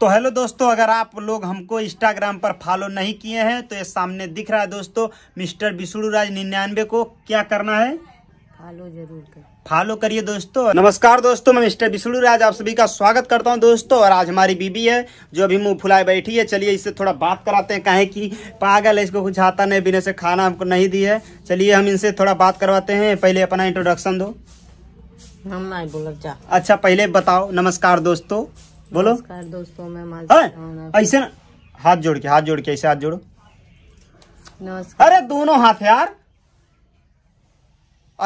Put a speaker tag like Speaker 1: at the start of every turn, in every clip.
Speaker 1: तो हेलो दोस्तों अगर आप लोग हमको इंस्टाग्राम पर फॉलो नहीं किए हैं तो ये सामने दिख रहा है दोस्तों मिस्टर विष्णु राज निन्यानवे को क्या करना है फॉलो जरूर कर फॉलो करिए दोस्तों नमस्कार दोस्तों मैं मिस्टर विष्णु राज आप सभी का स्वागत करता हूं दोस्तों और आज हमारी बीबी है जो अभी मुंह फुलाए बैठी है चलिए इससे थोड़ा बात कराते हैं कहें कि पागल है इसको कुछ आता नहीं बिना से खाना हमको नहीं दी है चलिए हम इनसे थोड़ा बात करवाते हैं पहले अपना इंट्रोडक्शन दो हम नहीं बोल अच्छा पहले बताओ नमस्कार दोस्तों बोलो दोस्तों हाँ, ऐसे हाथ जोड़ के हाथ जोड़ के ऐसे हाथ जोड़ो अरे दोनों हाथ यार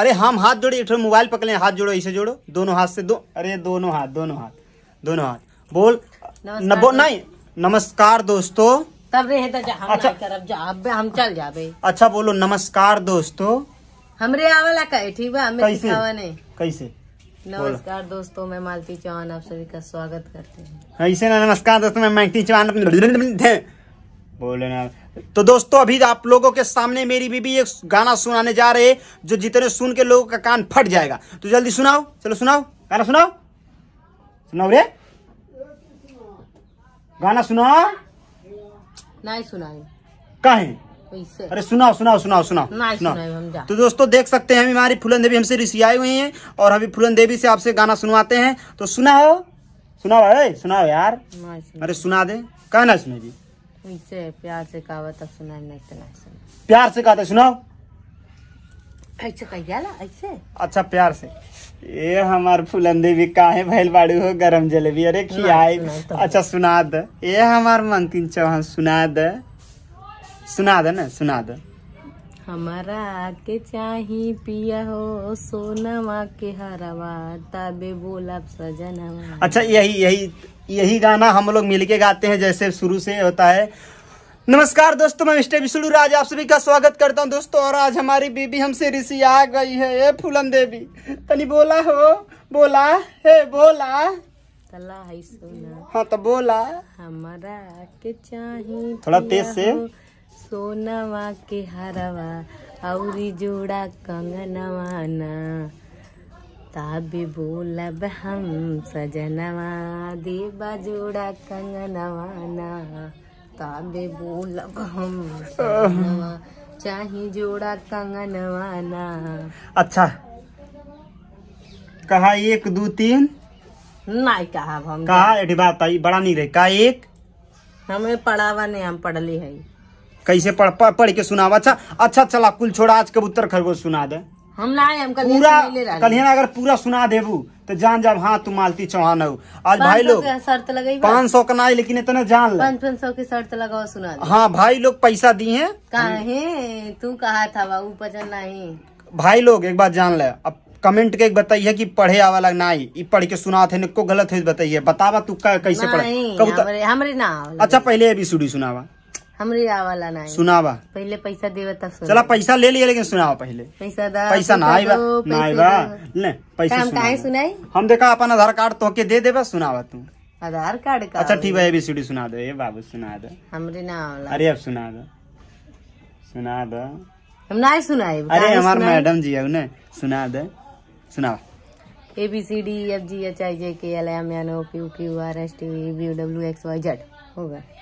Speaker 1: अरे हम हाथ जोड़े इधर मोबाइल पकड़ हाथ जोड़ो ऐसे जोड़ो दोनों हाथ से दो अरे दोनों हाथ दोनों हाथ दोनों हाथ बोल
Speaker 2: न नहीं
Speaker 1: नमस्कार दोस्तों
Speaker 2: तब रे तो हम अच्छा करब जा हम चल जाबे
Speaker 1: अच्छा बोलो नमस्कार दोस्तों
Speaker 2: हमरे आवला कहे ठीक बा हमें कैसे कैसे नमस्कार दोस्तों मैं मालती चौहान आप सभी का स्वागत करते
Speaker 1: हैं ऐसे हाँ, ना नमस्कार दोस्तों मैं मालती चौहान बोले ना तो दोस्तों अभी आप लोगों के सामने मेरी बीबी एक गाना सुनाने जा रहे हैं जो जितने सुन के लोगों का कान फट जाएगा तो जल्दी सुनाओ चलो सुनाओ गाना सुनाओ सुनाओ रे गाना सुनाओ नहीं सुनाई कहें अरे सुनाओ सुनाओ सुनाओ सुनाओ सुनाओ तो दोस्तों देख सकते हैं हमारी फुलन देवी हमसे ऋषि आई हुई है और अभी फुलन देवी से आपसे गाना सुनवाते हैं तो सुनाओ सुनाओ अरे सुना यार अरे सुना दे कहना सुने जी
Speaker 2: प्यार से कहा सुना तो
Speaker 1: प्यार से कहा सुनाओ
Speaker 2: ऐसे
Speaker 1: अच्छा प्यार से ये हमारे फुलन देवी काहे भैल बाड़ी हो गरम जलेबी अरे खियाई तो। अच्छा सुना दे ये मंकिन चौहान सुना दे सुना दे ना सुना दे
Speaker 2: हमारा के चाही पिया हो सोनवा के हरवा तबे बोला सजनवा
Speaker 1: अच्छा यही यही यही गाना हम लोग मिलके गाते हैं जैसे शुरू से होता है नमस्कार दोस्तों मैं मिस्टर विष्णु राज आप सभी का स्वागत करता हूं दोस्तों और आज हमारी बीबी हमसे ऋषि आ गई है ए फूलन देवी तनी बोला हो बोला हे बोला
Speaker 2: तला है सोना
Speaker 1: हाँ तो बोला हमारा के चाही थोड़ा तेज से सोनवा
Speaker 2: के हरवा और जोड़ा कंगनवा ना ताबे बोलब हम सजनवा देवा जोड़ा कंगनवा ना ताबे बोलब हम सजनवा चाहे जोड़ा कंगनवा ना
Speaker 1: अच्छा कहा एक दो तीन
Speaker 2: नहीं कहा
Speaker 1: बड़ा नहीं रहे कहा एक
Speaker 2: हमें पढ़ावा नहीं हम पढ़ ली है
Speaker 1: कैसे पढ़ पढ़, पढ़ के सुनावा अच्छा अच्छा चला अच्छा, कुल छोड़ा आज कबूतर खरगोश सुना दे
Speaker 2: हम कल पूरा कल
Speaker 1: अगर पूरा सुना देबू तो जान जाब हाँ तू मालती चौहान हो आज भाई लोग
Speaker 2: शर्त लगे पाँच सौ
Speaker 1: का ना लेकिन इतना जान पाँच
Speaker 2: पाँच सौ की शर्त लगाओ सुना
Speaker 1: हाँ भाई लोग पैसा दिए
Speaker 2: है तू कहा था बाबू पचन नहीं
Speaker 1: भाई लोग एक बार जान ले अब कमेंट के बताइए कि पढ़े आवा लग ना आई पढ़ के सुना थे को गलत है बताइए बतावा तू कैसे पढ़े कबूतर हमारे ना अच्छा पहले अभी सुनी सुनावा
Speaker 2: हमरे आवाला ना सुनावा पहले पैसा देवे तब चला पैसा
Speaker 1: ले लिया लेकिन सुनावा पहले
Speaker 2: पैसा दा पैसा ना आईबा ना आईबा
Speaker 1: ले पैसा हम काहे सुनाई हम देखा अपन आधार कार्ड तोके दे देबा सुनावा तू
Speaker 2: आधार कार्ड का अच्छा ठीक है
Speaker 1: एबीसीडी सुना दे ए बाबू सुना दे
Speaker 2: हमरे ना आवाला अरे अब
Speaker 1: सुना दे सुना दे
Speaker 2: हम ना सुनाई अरे हमार मैडम
Speaker 1: जी है ने सुना दे सुनावा
Speaker 2: A B C D F G H I J K L M N O Q Q R S T V W X Y Z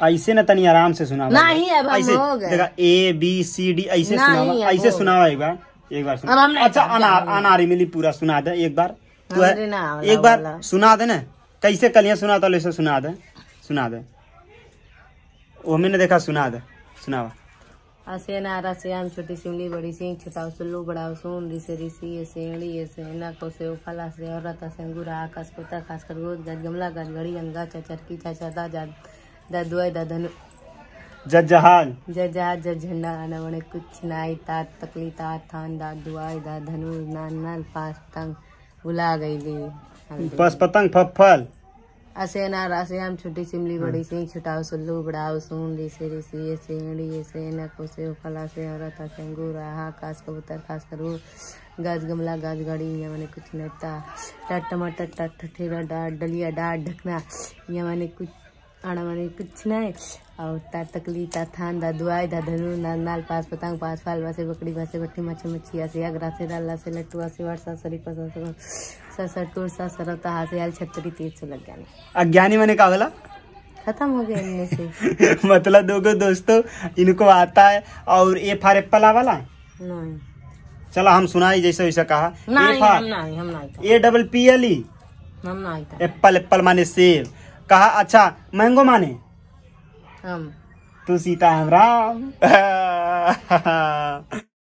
Speaker 1: ऐसे ना तनी आराम से सुना नहीं अब ए बी सी डी ऐसे सुना ऐसे सुनावा एक बार एक बार सुना अच्छा अनार अनार मिली पूरा सुना दे एक बार तू है एक बार सुना दे ना कैसे कलिया सुना था तो ऐसे सुना दे सुना दे वो मैंने देखा सुना दे सुनावा
Speaker 2: ऐसे नारा से आम छोटी सिमली बड़ी सिंह छिताओ सुल्लू बड़ाओ सून रिसे रिसी ये सेड़ी ये सेना को से उफला से और रता से अंगूरा आकाश पोता खास कर रोज गज गमला गज घड़ी अंगा चचरकी चचरदा जाद ದದ್ವಾಯ್ ದದನು ಜಜ್ಜಹಾನ್ ಜಜ್ಜಹಾನ್ ಜಜ್ಜಂಡ ಅನವಣ ಕುಚ್ಚಿನಾಯಿ ತಾತ್ ತಕ್ಲಿ ತಾತ್ ಥಾನ್ ದಾದ್ವಾಯ್ ದಧನು ನಾನ್ನಲ್ ಪಾಸ್ತಂಗ್ बुला गई दी पस
Speaker 1: पतंग फल
Speaker 2: ऐसे ना ऐसे हम छोटी सिमली बड़ी सी छुटाओ सुल्लू बड़ाओ सुन रिसे रिसे ये सेंगड़ी ये से न कोसे फला से औरत संगू रहा कास कबूतर खास करो गाज गमला गाज गाड़ी ये मैंने कुछ नहीं था टट टमाटर टट ठेरा डाट डलिया डाट ढकना ये मैंने कुछ आना मानी कुछ है और तार तकली तार थान दा दुआई दा धनु ना नाल पास पतंग पास फाल वासे बकड़ी वासे बट्टी भट्टी मच्छी आसे से अगरा से डाला से लट्टुआ से वार सा सरी पसा सर सा सर टूर सा सरवता हासे हाल छतरी तेज से लग जाने
Speaker 1: अज्ञानी मैंने कहा बोला खत्म हो गया इनमें से मतलब दोगे दोस्तों इनको आता है और ये फार एप्पला वाला नहीं चलो हम सुनाई जैसे वैसे कहा A double P L E apple apple माने सेब कहा अच्छा मैंगो माने हम तू सीता हम राम